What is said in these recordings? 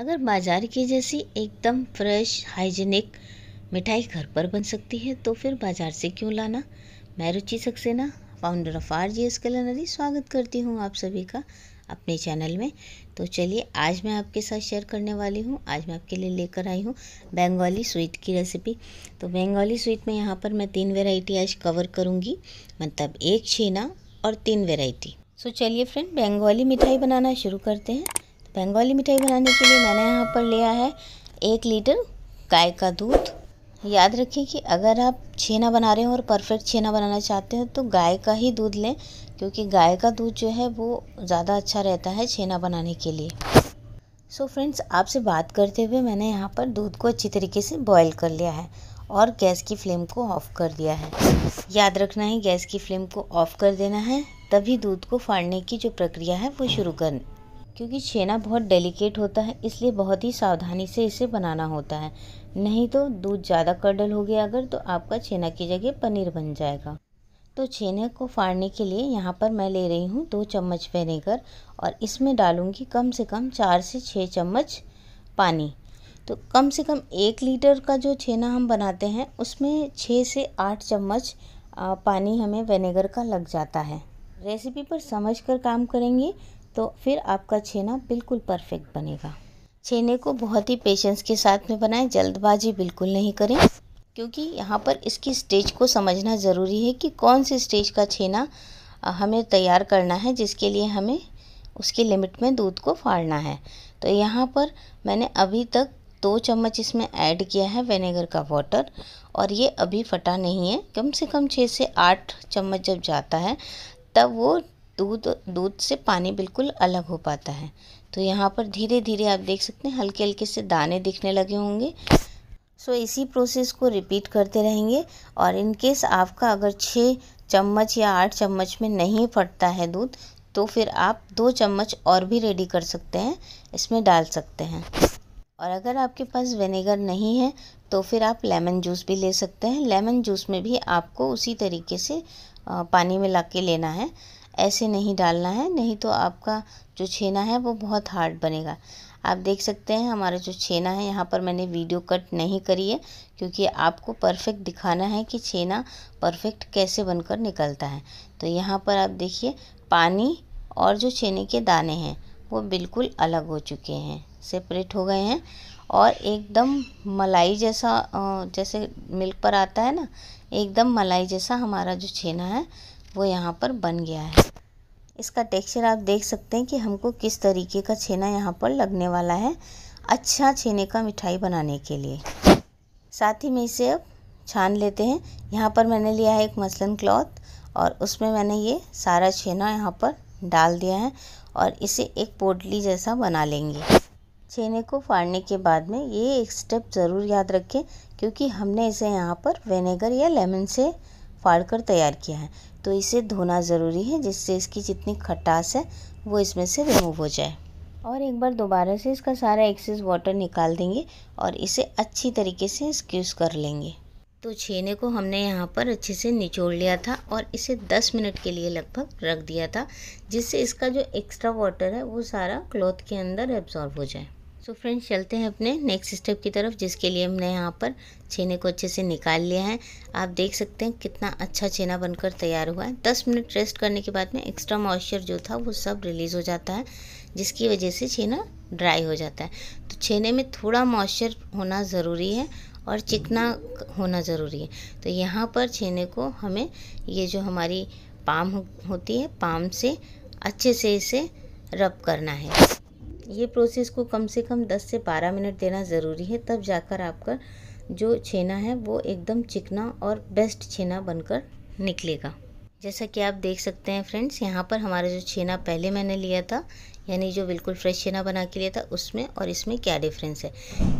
अगर बाजार की जैसी एकदम फ्रेश हाइजीनिक मिठाई घर पर बन सकती है तो फिर बाजार से क्यों लाना मैं Ruchi Saxena founder of R G S culinary स्वागत करती हूँ आप सभी का अपने चैनल में तो चलिए आज मैं आपके साथ शेयर करने वाली हूँ आज मैं आपके लिए लेकर आई हूँ बंगाली स्वीट की रेसिपी तो बंगाली स्वीट में यहाँ पर मैं तीन वेराइटी आज कवर करूँगी मतलब एक छेना और तीन वेराइटी सो चलिए फ्रेंड बंगाली मिठाई बनाना शुरू करते हैं बंगाली मिठाई बनाने के लिए मैंने यहाँ पर लिया है एक लीटर गाय का दूध याद रखिए कि अगर आप छेना बना रहे हो और परफेक्ट छेना बनाना चाहते हो तो गाय का ही दूध लें क्योंकि गाय का दूध जो है वो ज़्यादा अच्छा रहता है छेना बनाने के लिए सो so फ्रेंड्स आपसे बात करते हुए मैंने यहाँ पर दूध को अच्छी तरीके से बॉयल कर लिया है और गैस की फ्लेम को ऑफ़ कर दिया है याद रखना है गैस की फ्लेम को ऑफ़ कर देना है तभी दूध को फाड़ने की जो प्रक्रिया है वो शुरू कर क्योंकि छेना बहुत डेलिकेट होता है इसलिए बहुत ही सावधानी से इसे बनाना होता है नहीं तो दूध ज़्यादा कर्डल हो गया अगर तो आपका छेना की जगह पनीर बन जाएगा तो छेने को फाड़ने के लिए यहाँ पर मैं ले रही हूँ दो चम्मच वेनेगर और इसमें डालूँगी कम से कम चार से छः चम्मच पानी तो कम से कम एक लीटर का जो छेना हम बनाते हैं उसमें छः से आठ चम्मच पानी हमें वेनेगर का लग जाता है रेसिपी पर समझ कर काम करेंगे तो फिर आपका छेना बिल्कुल परफेक्ट बनेगा छेने को बहुत ही पेशेंस के साथ में बनाएं जल्दबाजी बिल्कुल नहीं करें क्योंकि यहाँ पर इसकी स्टेज को समझना ज़रूरी है कि कौन सी स्टेज का छेना हमें तैयार करना है जिसके लिए हमें उसकी लिमिट में दूध को फाड़ना है तो यहाँ पर मैंने अभी तक दो चम्मच इसमें ऐड किया है वेनेगर का वाटर और ये अभी फटा नहीं है कम से कम छः से आठ चम्मच जब जाता है तब वो दूध दूध से पानी बिल्कुल अलग हो पाता है तो यहाँ पर धीरे धीरे आप देख सकते हैं हल्के हल्के से दाने दिखने लगे होंगे सो so, इसी प्रोसेस को रिपीट करते रहेंगे और इन केस आपका अगर छः चम्मच या आठ चम्मच में नहीं फटता है दूध तो फिर आप दो चम्मच और भी रेडी कर सकते हैं इसमें डाल सकते हैं और अगर आपके पास विनेगर नहीं है तो फिर आप लेमन जूस भी ले सकते हैं लेमन जूस में भी आपको उसी तरीके से पानी में ला के लेना है ऐसे नहीं डालना है नहीं तो आपका जो छेना है वो बहुत हार्ड बनेगा आप देख सकते हैं हमारा जो छेना है यहाँ पर मैंने वीडियो कट नहीं करी है क्योंकि आपको परफेक्ट दिखाना है कि छेना परफेक्ट कैसे बनकर निकलता है तो यहाँ पर आप देखिए पानी और जो छेने के दाने हैं वो बिल्कुल अलग हो चुके हैं सेपरेट हो गए हैं और एकदम मलाई जैसा जैसे मिल्क पर आता है ना एकदम मलाई जैसा हमारा जो छेना है वो यहाँ पर बन गया है इसका टेक्सचर आप देख सकते हैं कि हमको किस तरीके का छेना यहाँ पर लगने वाला है अच्छा छेने का मिठाई बनाने के लिए साथ ही में इसे अब छान लेते हैं यहाँ पर मैंने लिया है एक मसलन क्लॉथ और उसमें मैंने ये सारा छेना यहाँ पर डाल दिया है और इसे एक पोटली जैसा बना लेंगे छेने को फाड़ने के बाद में ये एक स्टेप ज़रूर याद रखें क्योंकि हमने इसे यहाँ पर विनेगर या लेमन से फाड़ कर तैयार किया है तो इसे धोना ज़रूरी है जिससे इसकी जितनी खटास है वो इसमें से रिमूव हो जाए और एक बार दोबारा से इसका सारा एक्सेस वाटर निकाल देंगे और इसे अच्छी तरीके से स्क्यूज़ कर लेंगे तो छेने को हमने यहाँ पर अच्छे से निचोड़ लिया था और इसे 10 मिनट के लिए लगभग रख दिया था जिससे इसका जो एक्स्ट्रा वाटर है वो सारा क्लॉथ के अंदर एब्जॉर्ब हो जाए सो फ्रेंड्स चलते हैं अपने नेक्स्ट स्टेप की तरफ जिसके लिए हमने यहाँ पर छेने को अच्छे से निकाल लिया है आप देख सकते हैं कितना अच्छा छेना बनकर तैयार हुआ है दस मिनट रेस्ट करने के बाद में एक्स्ट्रा मॉइस्चर जो था वो सब रिलीज़ हो जाता है जिसकी वजह से छेना ड्राई हो जाता है तो छेने में थोड़ा मॉइस्चर होना ज़रूरी है और चिकना होना ज़रूरी है तो यहाँ पर छेने को हमें ये जो हमारी पाम होती है पाम से अच्छे से इसे रब करना है ये प्रोसेस को कम से कम 10 से 12 मिनट देना ज़रूरी है तब जाकर आपका जो छेना है वो एकदम चिकना और बेस्ट छेना बनकर निकलेगा जैसा कि आप देख सकते हैं फ्रेंड्स यहाँ पर हमारा जो छेना पहले मैंने लिया था यानी जो बिल्कुल फ्रेश छेना बना के लिया था उसमें और इसमें क्या डिफरेंस है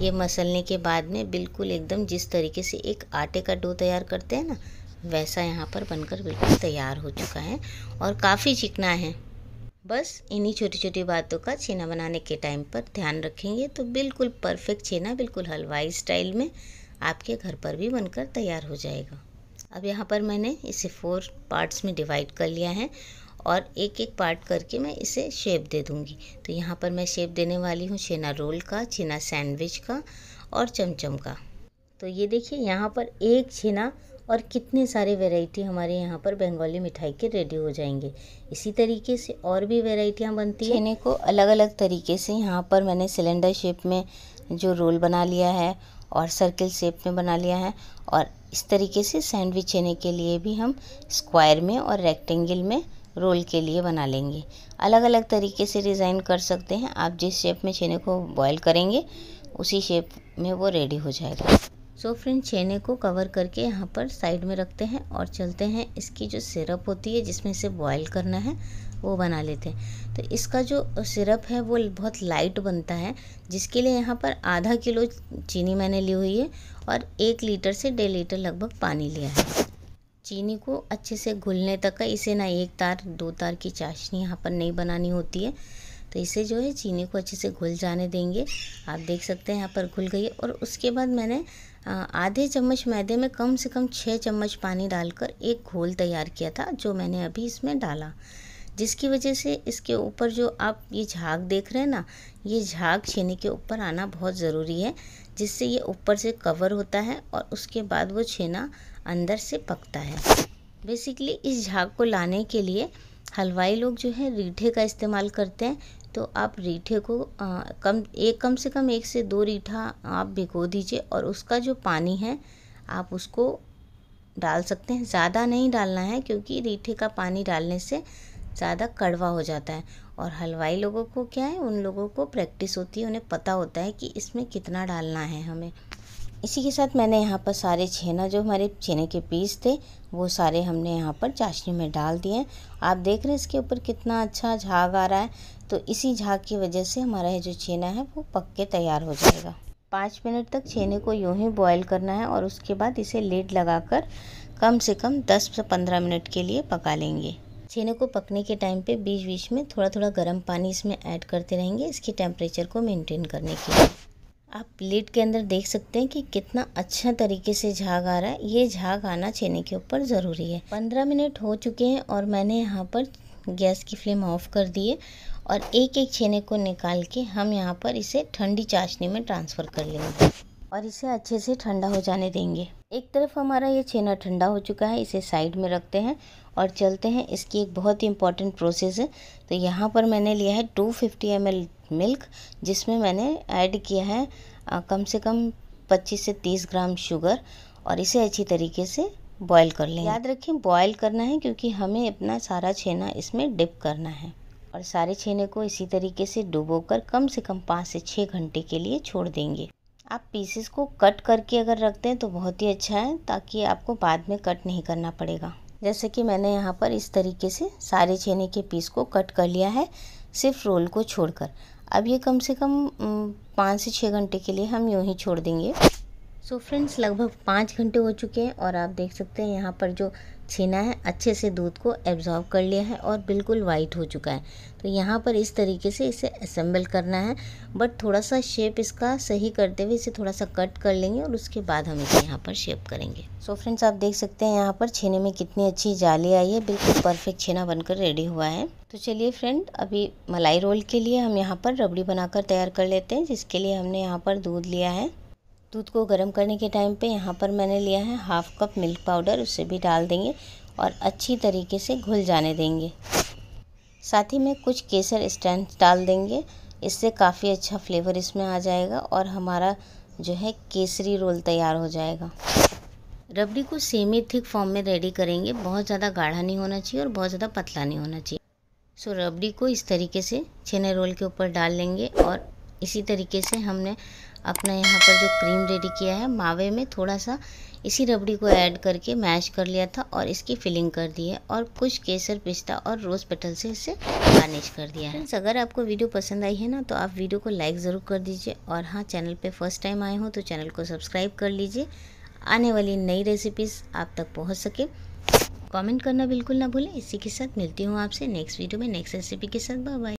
ये मसलने के बाद में बिल्कुल एकदम जिस तरीके से एक आटे का डो तैयार करते हैं ना वैसा यहाँ पर बनकर बिल्कुल तैयार हो चुका है और काफ़ी चिकना है बस इन्हीं छोटी छोटी बातों का छेना बनाने के टाइम पर ध्यान रखेंगे तो बिल्कुल परफेक्ट छेना बिल्कुल हलवाई स्टाइल में आपके घर पर भी बनकर तैयार हो जाएगा अब यहाँ पर मैंने इसे फोर पार्ट्स में डिवाइड कर लिया है और एक एक पार्ट करके मैं इसे शेप दे दूँगी तो यहाँ पर मैं शेप देने वाली हूँ छेना रोल का छेना सैंडविच का और चमचम का तो ये देखिए यहाँ पर एक छेना और कितने सारे वैरायटी हमारे यहाँ पर बंगाली मिठाई के रेडी हो जाएंगे इसी तरीके से और भी वेराइटियाँ बनती हैं छेने को अलग अलग तरीके से यहाँ पर मैंने सिलेंडर शेप में जो रोल बना लिया है और सर्किल शेप में बना लिया है और इस तरीके से सैंडविच छेने के लिए भी हम स्क्वायर में और रेक्टेंगल में रोल के लिए बना लेंगे अलग अलग तरीके से डिज़ाइन कर सकते हैं आप जिस शेप में छेने को बॉईल करेंगे उसी शेप में वो रेडी हो जाएगा सो फ्रेंड छेने को कवर करके यहाँ पर साइड में रखते हैं और चलते हैं इसकी जो सिरप होती है जिसमें इसे बॉयल करना है वो बना लेते हैं तो इसका जो सिरप है वो बहुत लाइट बनता है जिसके लिए यहाँ पर आधा किलो चीनी मैंने ली हुई है और एक लीटर से डेढ़ लीटर लगभग पानी लिया है चीनी को अच्छे से घुलने तक का इसे ना एक तार दो तार की चाशनी यहाँ पर नहीं बनानी होती है तो इसे जो है चीनी को अच्छे से घुल जाने देंगे आप देख सकते हैं यहाँ पर घुल गई और उसके बाद मैंने आधे चम्मच मैदे में कम से कम छः चम्मच पानी डालकर एक घोल तैयार किया था जो मैंने अभी इसमें डाला जिसकी वजह से इसके ऊपर जो आप ये झाग देख रहे हैं ना ये झाग छेनी के ऊपर आना बहुत ज़रूरी है जिससे ये ऊपर से कवर होता है और उसके बाद वो छेना अंदर से पकता है बेसिकली इस झाग को लाने के लिए हलवाई लोग जो है रीठे का इस्तेमाल करते हैं तो आप रीठे को आ, कम एक कम से कम एक से दो रीठा आप भिगो दीजिए और उसका जो पानी है आप उसको डाल सकते हैं ज़्यादा नहीं डालना है क्योंकि रीठे का पानी डालने से ज़्यादा कड़वा हो जाता है और हलवाई लोगों को क्या है उन लोगों को प्रैक्टिस होती है उन्हें पता होता है कि इसमें कितना डालना है हमें इसी के साथ मैंने यहाँ पर सारे छेना जो हमारे छेने के पीस थे वो सारे हमने यहाँ पर चाशनी में डाल दिए आप देख रहे हैं इसके ऊपर कितना अच्छा झाग आ रहा है तो इसी झाग की वजह से हमारा ये जो छेना है वो पक के तैयार हो जाएगा पाँच मिनट तक छेने को यूँ ही बॉयल करना है और उसके बाद इसे लेड कर कम से कम दस से पंद्रह मिनट के लिए पका लेंगे छेने को पकने के टाइम पे बीच बीच में थोड़ा थोड़ा गर्म पानी इसमें ऐड करते रहेंगे इसके टेम्परेचर को मेंटेन करने के लिए आप प्लेट के अंदर देख सकते हैं कि कितना अच्छा तरीके से झाग आ रहा है ये झाग आना छेने के ऊपर ज़रूरी है पंद्रह मिनट हो चुके हैं और मैंने यहाँ पर गैस की फ्लेम ऑफ कर दी है और एक एक छेने को निकाल के हम यहाँ पर इसे ठंडी चाशनी में ट्रांसफ़र कर लेंगे और इसे अच्छे से ठंडा हो जाने देंगे एक तरफ हमारा ये छेना ठंडा हो चुका है इसे साइड में रखते हैं और चलते हैं इसकी एक बहुत ही इंपॉर्टेंट प्रोसेस है तो यहाँ पर मैंने लिया है 250 फिफ्टी मिल्क जिसमें मैंने ऐड किया है कम से कम 25 से 30 ग्राम शुगर और इसे अच्छी तरीके से बॉईल कर लें याद रखें बॉईल करना है क्योंकि हमें अपना सारा छेना इसमें डिप करना है और सारे छेने को इसी तरीके से डुबो कर कम से कम पाँच से छः घंटे के लिए छोड़ देंगे आप पीसेस को कट करके अगर रखते हैं तो बहुत ही अच्छा है ताकि आपको बाद में कट नहीं करना पड़ेगा जैसे कि मैंने यहाँ पर इस तरीके से सारे छेने के पीस को कट कर लिया है सिर्फ रोल को छोड़कर अब ये कम से कम पाँच से छः घंटे के लिए हम यूँ ही छोड़ देंगे सो so फ्रेंड्स लगभग पाँच घंटे हो चुके हैं और आप देख सकते हैं यहाँ पर जो छीना है अच्छे से दूध को एब्जॉर्व कर लिया है और बिल्कुल वाइट हो चुका है तो यहाँ पर इस तरीके से इसे असेंबल करना है बट थोड़ा सा शेप इसका सही करते हुए इसे थोड़ा सा कट कर लेंगे और उसके बाद हम इसे यहाँ पर शेप करेंगे सो so फ्रेंड्स आप देख सकते हैं यहाँ पर छेने में कितनी अच्छी जाली आई है बिल्कुल परफेक्ट छेना बनकर रेडी हुआ है तो चलिए फ्रेंड अभी मलाई रोल के लिए हम यहाँ पर रबड़ी बनाकर तैयार कर लेते हैं जिसके लिए हमने यहाँ पर दूध लिया है दूध को गर्म करने के टाइम पे यहाँ पर मैंने लिया है हाफ़ कप मिल्क पाउडर उसे भी डाल देंगे और अच्छी तरीके से घुल जाने देंगे साथ ही में कुछ केसर स्टैंड डाल देंगे इससे काफ़ी अच्छा फ्लेवर इसमें आ जाएगा और हमारा जो है केसरी रोल तैयार हो जाएगा रबड़ी को सेमी थिक फॉर्म में रेडी करेंगे बहुत ज़्यादा गाढ़ा नहीं होना चाहिए और बहुत ज़्यादा पतला नहीं होना चाहिए सो रबड़ी को इस तरीके से छेने रोल के ऊपर डाल लेंगे और इसी तरीके से हमने अपना यहाँ पर जो क्रीम रेडी किया है मावे में थोड़ा सा इसी रबड़ी को ऐड करके मैश कर लिया था और इसकी फिलिंग कर दी है और कुछ केसर पिस्ता और रोज़ पेटल से इसे गार्निश कर दिया है अगर आपको वीडियो पसंद आई है ना तो आप वीडियो को लाइक ज़रूर कर दीजिए और हाँ चैनल पर फर्स्ट टाइम आए हों तो चैनल को सब्सक्राइब कर लीजिए आने वाली नई रेसिपीज़ आप तक पहुँच सके कमेंट करना बिल्कुल ना भूलें इसी के साथ मिलती हूँ आपसे नेक्स्ट वीडियो में नेक्स्ट रेसिपी के साथ बाय बाय